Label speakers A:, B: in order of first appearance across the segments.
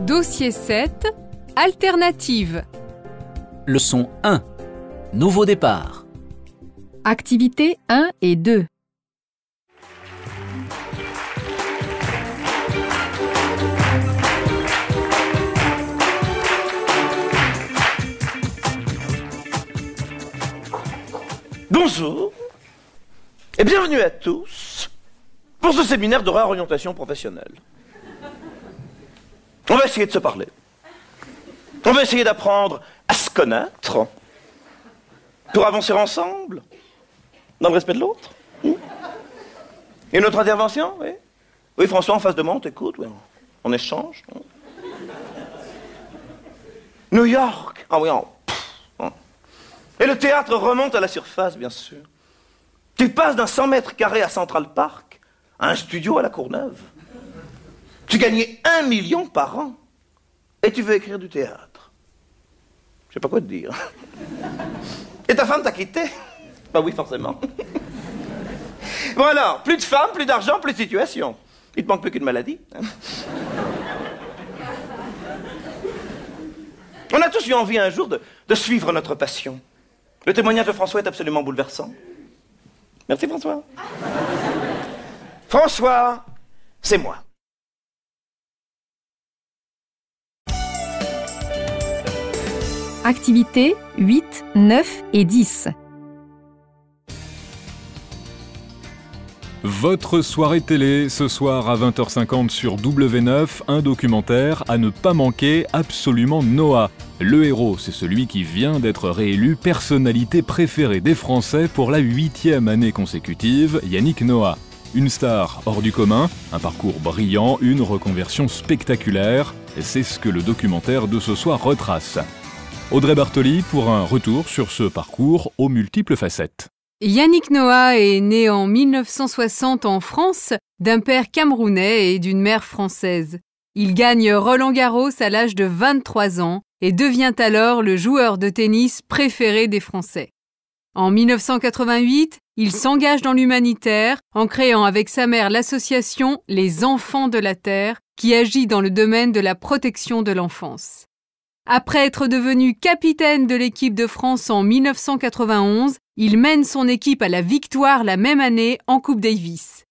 A: Dossier 7. Alternative.
B: Leçon 1. Nouveau départ.
C: Activité 1 et 2.
D: Bonjour et bienvenue à tous pour ce séminaire de réorientation professionnelle. On va essayer de se parler. On va essayer d'apprendre à se connaître pour avancer ensemble, dans le respect de l'autre. Hmm. Et notre intervention, oui. Oui, François, en face de moi, on t'écoute, on échange. Hmm. New York, ah oui, on... Hein. Et le théâtre remonte à la surface, bien sûr. Tu passes d'un 100 mètres carrés à Central Park à un studio à la Courneuve. Tu gagnais un million par an et tu veux écrire du théâtre. Je sais pas quoi te dire. Et ta femme t'a quitté Bah oui, forcément. Bon alors, plus de femmes, plus d'argent, plus de situation. Il te manque plus qu'une maladie. Hein. On a tous eu envie un jour de, suivre notre passion. Le témoignage de François est absolument bouleversant. Merci François. François, c'est moi.
C: Activités 8, 9 et 10.
E: Votre soirée télé ce soir à 20h50 sur W9, un documentaire à ne pas manquer, absolument Noah. Le héros, c'est celui qui vient d'être réélu personnalité préférée des Français pour la huitième année consécutive, Yannick Noah. Une star hors du commun, un parcours brillant, une reconversion spectaculaire, c'est ce que le documentaire de ce soir retrace. Audrey Bartoli pour un retour sur ce parcours aux multiples facettes.
A: Yannick Noah est né en 1960 en France d'un père camerounais et d'une mère française. Il gagne Roland Garros à l'âge de 23 ans et devient alors le joueur de tennis préféré des Français. En 1988, il s'engage dans l'humanitaire en créant avec sa mère l'association Les Enfants de la Terre qui agit dans le domaine de la protection de l'enfance. Après être devenu capitaine de l'équipe de France en 1991, il mène son équipe à la victoire la même année en Coupe Davis.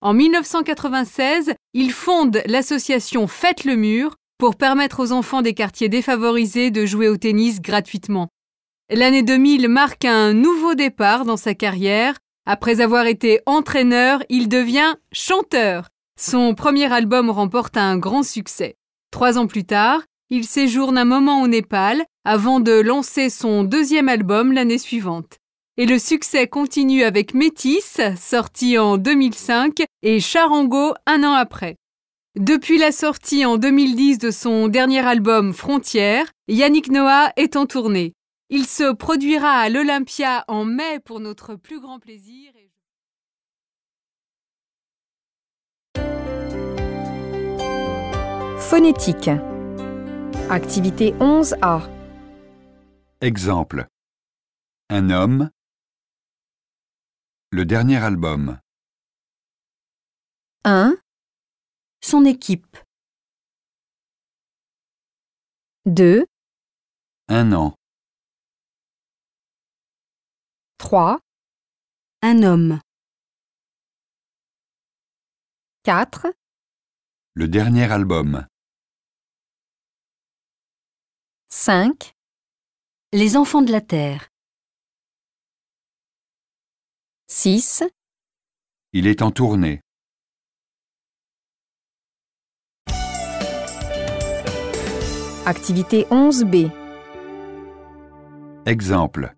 A: En 1996, il fonde l'association Faites le mur pour permettre aux enfants des quartiers défavorisés de jouer au tennis gratuitement. L'année 2000 marque un nouveau départ dans sa carrière. Après avoir été entraîneur, il devient chanteur. Son premier album remporte un grand succès. Trois ans plus tard, il séjourne un moment au Népal avant de lancer son deuxième album l'année suivante. Et le succès continue avec Métis, sorti en 2005, et Charango un an après. Depuis la sortie en 2010 de son dernier album Frontières, Yannick Noah est en tournée. Il se produira à l'Olympia en mai pour notre plus grand plaisir.
C: Phonétique. Activité 11A.
F: Exemple. Un homme. Le dernier album.
C: 1. Son équipe. 2. Un an. 3. Un homme. 4.
F: Le dernier album.
C: 5. Les enfants de la terre. 6.
F: Il est en tournée.
C: Activité 11b.
F: Exemple.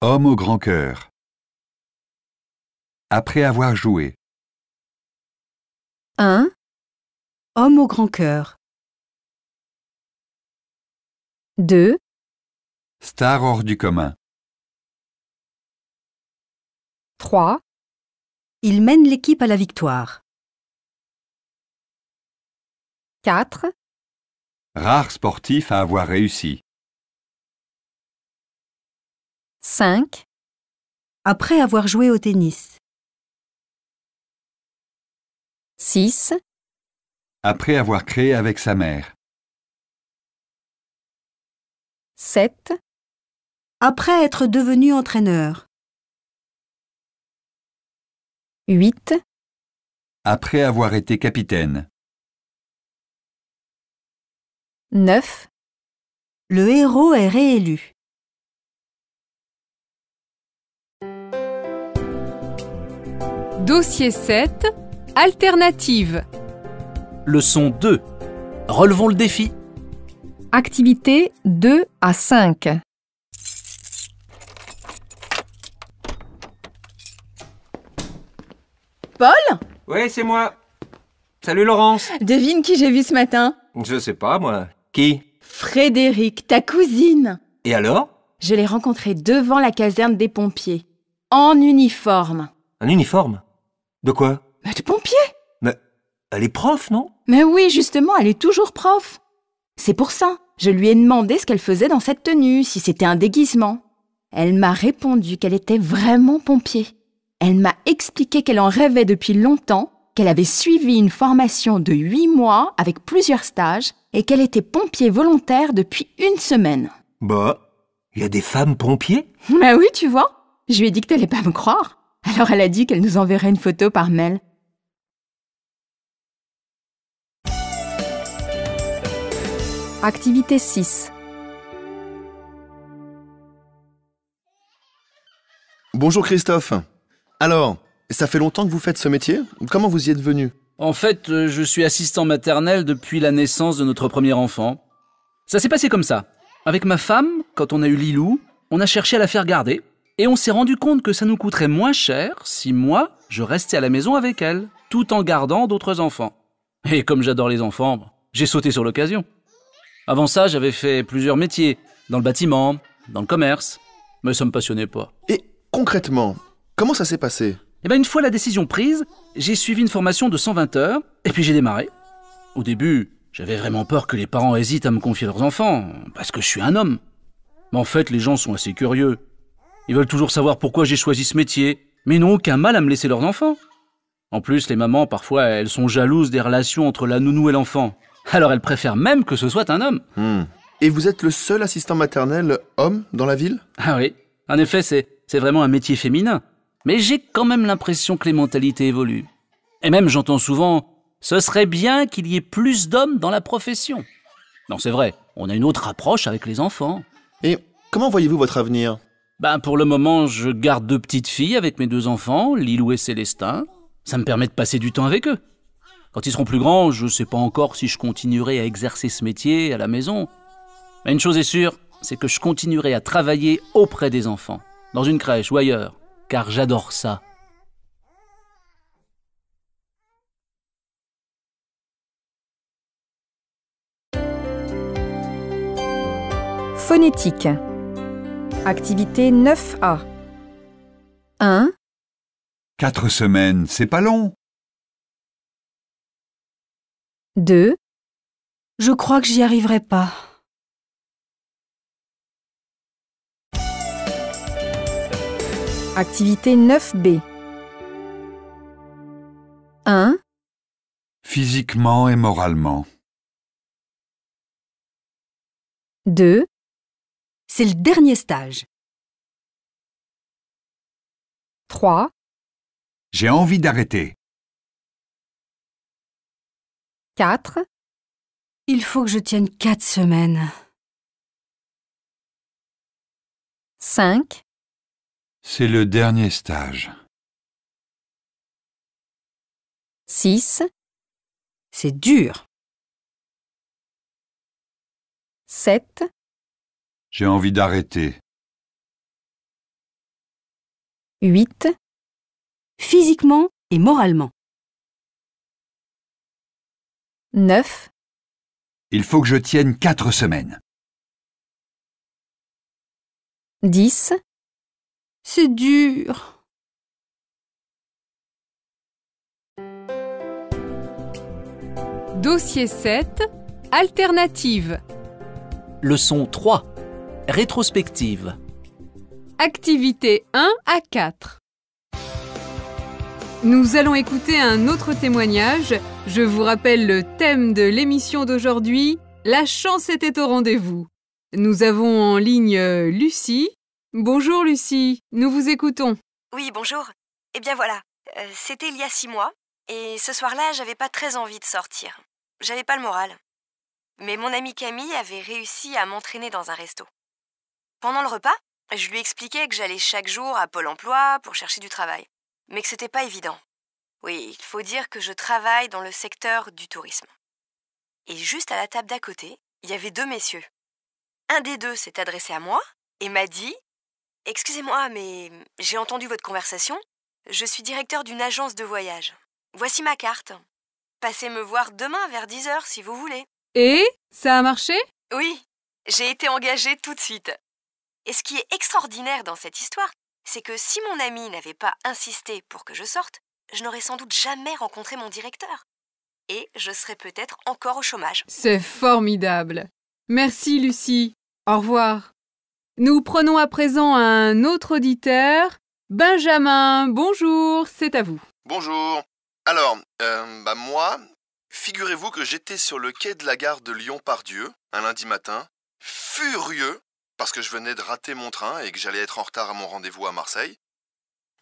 F: Homme au grand cœur. Après avoir joué.
C: 1. Homme au grand cœur. 2.
F: Star hors du commun.
C: 3. Il mène l'équipe à la victoire. 4.
F: Rare sportif à avoir réussi.
C: 5. Après avoir joué au tennis. 6.
F: Après avoir créé avec sa mère.
C: 7. Après être devenu entraîneur. 8.
F: Après avoir été capitaine.
C: 9. Le héros est réélu.
A: Dossier 7. Alternative.
B: Leçon 2. Relevons le défi.
C: Activité 2 à 5.
B: Paul Oui, c'est moi. Salut
A: Laurence. Devine qui j'ai vu ce matin
F: Je sais pas, moi. Qui
A: Frédéric, ta
C: cousine. Et alors Je l'ai rencontrée devant la caserne des pompiers. En uniforme.
F: Un uniforme De quoi bah, de pompier Mais elle est
C: prof, non Mais oui, justement, elle est toujours prof. C'est pour ça, je lui ai demandé ce qu'elle faisait dans cette tenue, si c'était un déguisement. Elle m'a répondu qu'elle était vraiment pompier. Elle m'a expliqué qu'elle en rêvait depuis longtemps, qu'elle avait suivi une formation de huit mois avec plusieurs stages et qu'elle était pompier volontaire depuis une
F: semaine. Bah, il y a des femmes pompiers
C: Bah oui, tu vois. Je lui ai dit que t'allais pas me croire. Alors elle a dit qu'elle nous enverrait une photo par mail. Activité 6.
E: Bonjour Christophe. Alors, ça fait longtemps que vous faites ce métier Comment vous y êtes venu En fait, euh, je
B: suis assistant maternel depuis la naissance de notre premier enfant. Ça s'est passé comme ça. Avec ma femme, quand on a eu Lilou, on a cherché à la faire garder et on s'est rendu compte que ça nous coûterait moins cher si moi, je restais à la maison avec elle, tout en gardant d'autres enfants. Et comme j'adore les enfants, j'ai sauté sur l'occasion. Avant ça, j'avais fait plusieurs métiers, dans le bâtiment, dans le commerce, mais ça ne me passionnait pas. Et concrètement, comment ça s'est passé Eh bien, une fois la décision prise, j'ai suivi une formation de 120 heures, et puis j'ai démarré. Au début, j'avais vraiment peur que les parents hésitent à me confier leurs enfants, parce que je suis un homme. Mais en fait, les gens sont assez curieux. Ils veulent toujours savoir pourquoi j'ai choisi ce métier, mais n'ont aucun mal à me laisser leurs enfants. En plus, les mamans, parfois, elles sont jalouses des relations entre la nounou et l'enfant. Alors elle préfère même que ce soit un homme. Hmm. Et vous êtes le seul assistant maternel homme dans la ville Ah oui. En effet, c'est, vraiment un métier féminin. Mais j'ai quand même l'impression que les mentalités évoluent. Et même j'entends souvent ce serait bien qu'il y ait plus d'hommes dans la profession. Non, c'est vrai, on a une autre approche avec les enfants. Et comment voyez-vous votre avenir ben, Pour le moment, je garde deux petites filles avec mes deux enfants, Lilou et Célestin. Ça me permet de passer du temps avec eux. Quand ils seront plus grands, je ne sais pas encore si je continuerai à exercer ce métier à la maison. Mais une chose est sûre, c'est que je continuerai à travailler auprès des enfants, dans une crèche ou ailleurs, car j'adore ça.
C: Phonétique. Activité 9A. 1.
F: Quatre semaines, c'est pas long.
C: 2. Je crois que j'y arriverai pas. Activité 9B. 1.
F: Physiquement et moralement.
C: 2. C'est le dernier stage. 3.
F: J'ai envie d'arrêter.
C: 4. Il faut que je tienne 4 semaines. 5.
F: C'est le dernier stage.
C: 6. C'est dur. 7.
F: J'ai envie d'arrêter.
C: 8. Physiquement et moralement. 9.
F: Il faut que je tienne 4 semaines.
C: 10. C'est dur.
A: Dossier 7. Alternative.
B: Leçon 3. Rétrospective.
A: Activité 1 à 4. Nous allons écouter un autre témoignage. Je vous rappelle le thème de l'émission d'aujourd'hui. La chance était au rendez-vous. Nous avons en ligne euh, Lucie. Bonjour Lucie, nous vous écoutons.
C: Oui, bonjour. Eh bien voilà, euh, c'était il y a six mois, et ce soir-là, j'avais pas très envie de sortir. J'avais pas le moral. Mais mon amie Camille avait réussi à m'entraîner dans un resto. Pendant le repas, je lui expliquais que j'allais chaque jour à Pôle emploi pour chercher du travail mais que c'était pas évident. Oui, il faut dire que je travaille dans le secteur du tourisme. Et juste à la table d'à côté, il y avait deux messieurs. Un des deux s'est adressé à moi et m'a dit Excusez-moi, mais j'ai entendu votre conversation. Je suis directeur d'une agence de voyage. Voici ma carte. Passez me voir demain vers 10h si vous voulez.
A: Et ça a marché
C: Oui, j'ai été engagée tout de suite. Et ce qui est extraordinaire dans cette histoire, c'est que si mon ami n'avait pas insisté pour que je sorte, je n'aurais sans doute jamais rencontré mon directeur. Et je serais peut-être encore au chômage.
A: C'est formidable. Merci Lucie. Au revoir. Nous prenons à présent un autre auditeur. Benjamin, bonjour, c'est à vous.
E: Bonjour. Alors, euh, bah moi, figurez-vous que j'étais sur le quai de la gare de Lyon-Pardieu un lundi matin, furieux parce que je venais de rater mon train et que j'allais être en retard à mon rendez-vous à Marseille.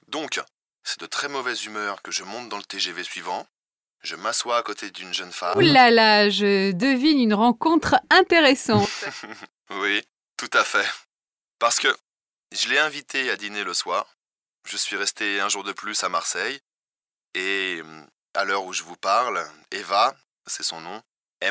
E: Donc, c'est de très mauvaise humeur que je monte dans le TGV suivant. Je m'assois à côté d'une jeune femme. Ouh là
A: là, je devine une rencontre intéressante.
E: oui, tout à fait. Parce que je l'ai invitée à dîner le soir. Je suis resté un jour de plus à Marseille. Et à l'heure où je vous parle, Eva, c'est son nom,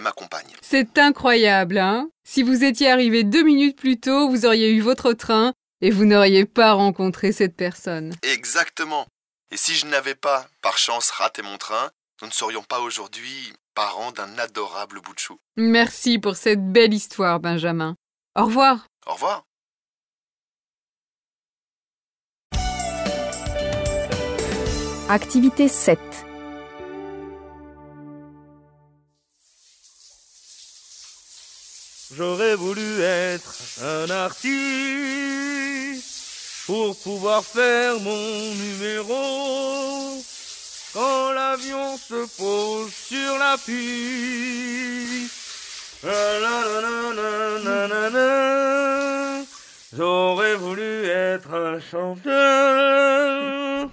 E: m'accompagne.
A: C'est incroyable, hein Si vous étiez arrivé deux minutes plus tôt, vous auriez eu votre train et vous n'auriez pas rencontré cette personne.
E: Exactement. Et si je n'avais pas, par chance, raté mon train, nous ne serions pas aujourd'hui parents d'un adorable bout de chou.
A: Merci pour cette belle histoire, Benjamin. Au revoir.
E: Au revoir.
C: Activité 7.
D: J'aurais voulu être un artiste pour pouvoir faire mon numéro quand l'avion se pose sur la piste. J'aurais voulu être un chanteur.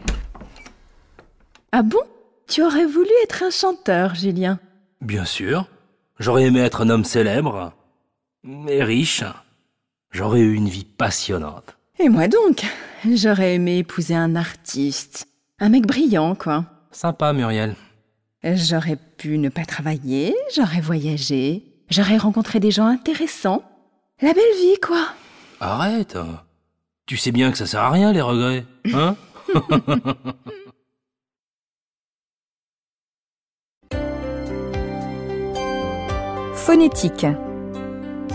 A: Ah bon Tu aurais voulu être un chanteur, Julien
B: Bien sûr. J'aurais aimé être un homme célèbre mais riche. J'aurais eu une vie passionnante.
A: Et moi donc J'aurais aimé épouser un artiste. Un mec brillant, quoi.
B: Sympa, Muriel.
A: J'aurais pu ne pas travailler, j'aurais voyagé, j'aurais rencontré des gens intéressants. La belle vie,
C: quoi.
B: Arrête. Tu sais bien que ça sert à rien, les regrets. Hein
C: Phonétique.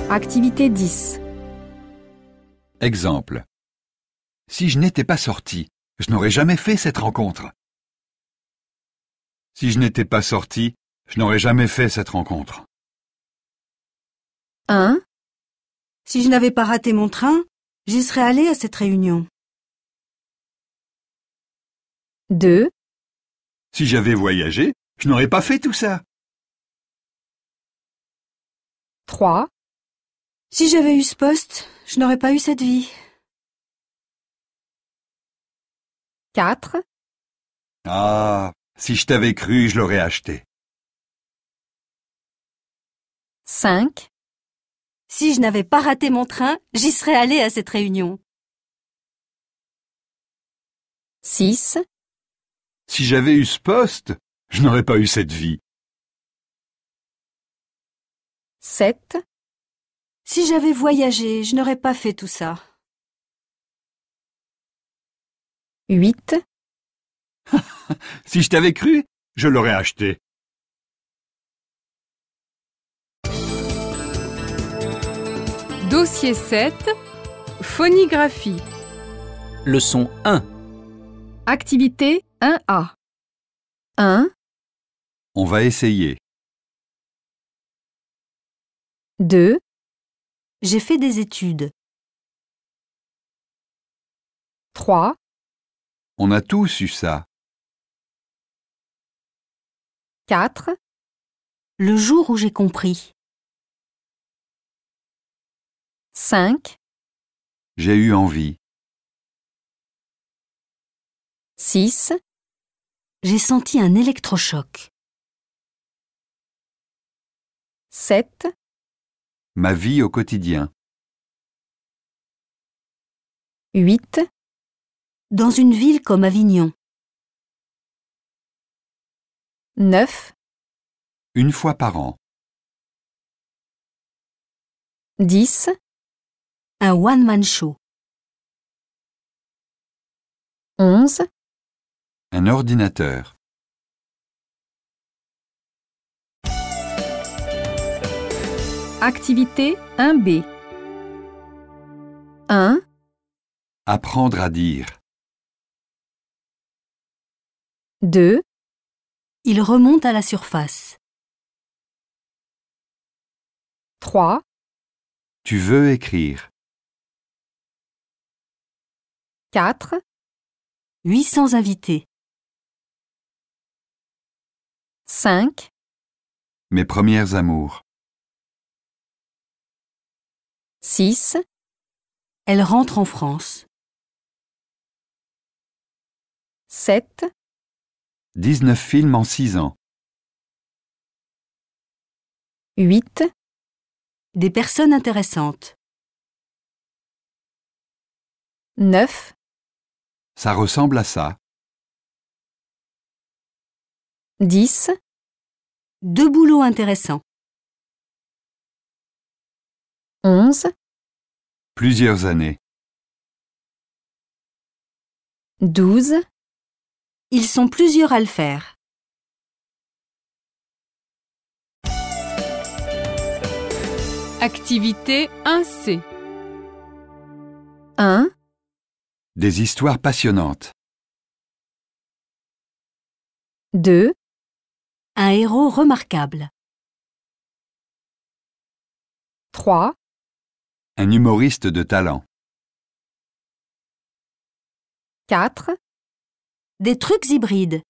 C: Activité 10.
F: Exemple. Si je n'étais pas sorti, je n'aurais jamais fait cette rencontre. Si je n'étais pas sorti, je n'aurais jamais fait cette rencontre.
C: 1. Si je n'avais pas raté mon train, j'y serais allé à cette réunion. 2.
F: Si j'avais voyagé, je n'aurais pas fait tout ça.
C: 3. Si j'avais eu ce poste, je n'aurais pas eu cette vie. 4.
F: Ah, si je t'avais cru, je l'aurais acheté.
C: 5. Si je n'avais pas raté mon train, j'y serais allé à cette réunion. 6.
F: Si j'avais eu ce poste, je n'aurais pas eu cette vie.
C: 7. Si j'avais voyagé, je n'aurais pas fait tout ça. 8.
F: si je t'avais cru, je l'aurais acheté.
A: Dossier 7. Phonigraphie. Leçon 1.
C: Activité 1A. 1,
F: On va essayer.
C: 2, j'ai fait des études. 3.
F: On a tous eu ça.
C: 4. Le jour où j'ai compris. 5.
F: J'ai eu envie.
C: 6. J'ai senti un électrochoc. 7.
F: Ma vie au quotidien.
C: 8. Dans une ville comme Avignon. 9.
F: Une fois par an.
C: 10. Un one-man show. 11.
F: Un ordinateur.
C: Activité 1B 1.
F: Apprendre à dire.
C: 2. Il remonte à la surface. 3.
F: Tu veux écrire.
C: 4. 800 invités. 5.
F: Mes premières amours.
C: 6. Elle rentre en France. 7.
F: 19 films en 6 ans.
C: 8. Des personnes intéressantes. 9.
F: Ça ressemble à ça.
C: 10. Deux boulots intéressants. 11.
F: Plusieurs années.
C: 12. Ils sont plusieurs à le faire. Activité 1C 1.
F: Des histoires passionnantes.
C: 2. Un héros remarquable. 3.
F: Un humoriste de talent.
C: 4. Des trucs hybrides.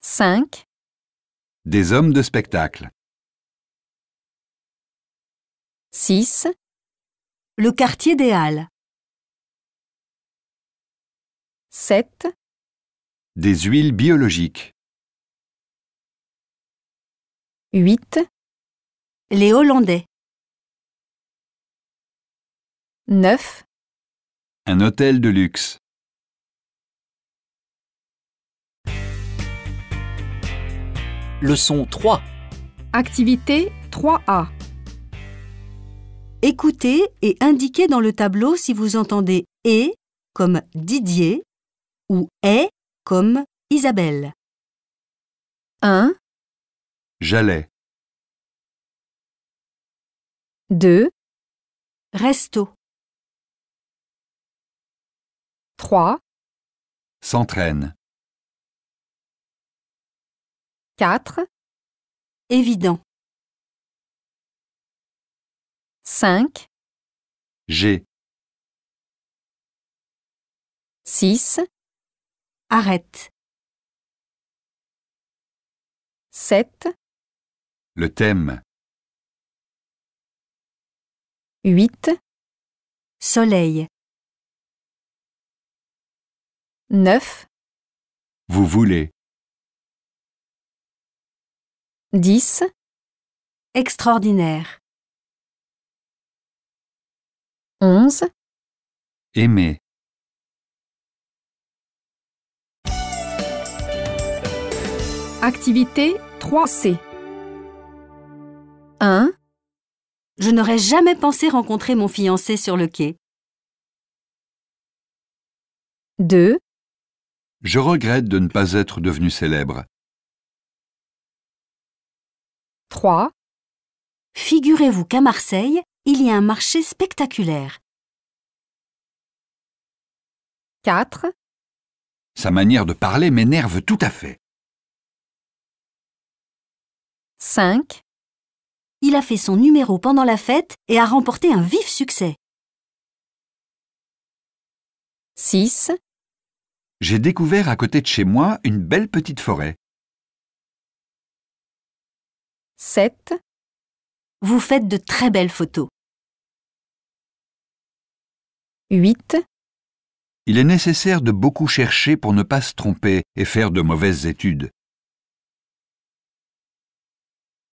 C: 5.
F: Des hommes de spectacle.
C: 6. Le quartier des Halles. 7.
F: Des huiles biologiques.
C: 8. Les Hollandais. 9.
F: Un hôtel de luxe.
B: Leçon 3.
C: Activité 3A. Écoutez et indiquez dans le tableau si vous entendez et comme Didier ou est comme Isabelle. 1, J'allais. 2. Resto. 3.
F: S'entraîne.
C: 4. Évident. 5. G. 6. Arrête. 7.
F: Le thème.
C: 8 Soleil 9
F: Vous voulez
C: 10 Extraordinaire 11 Aimer Activité 3C 1 je n'aurais jamais pensé rencontrer mon fiancé sur le quai. 2.
F: Je regrette de ne pas être devenu célèbre.
C: 3. Figurez-vous qu'à Marseille, il y a un marché spectaculaire. 4.
F: Sa manière de parler m'énerve tout à fait.
C: 5 il a fait son numéro pendant la fête et a remporté un vif succès.
F: 6. J'ai découvert à côté de chez moi une belle petite forêt.
C: 7. Vous faites de très belles photos. 8.
F: Il est nécessaire de beaucoup chercher pour ne pas se tromper et faire de mauvaises études.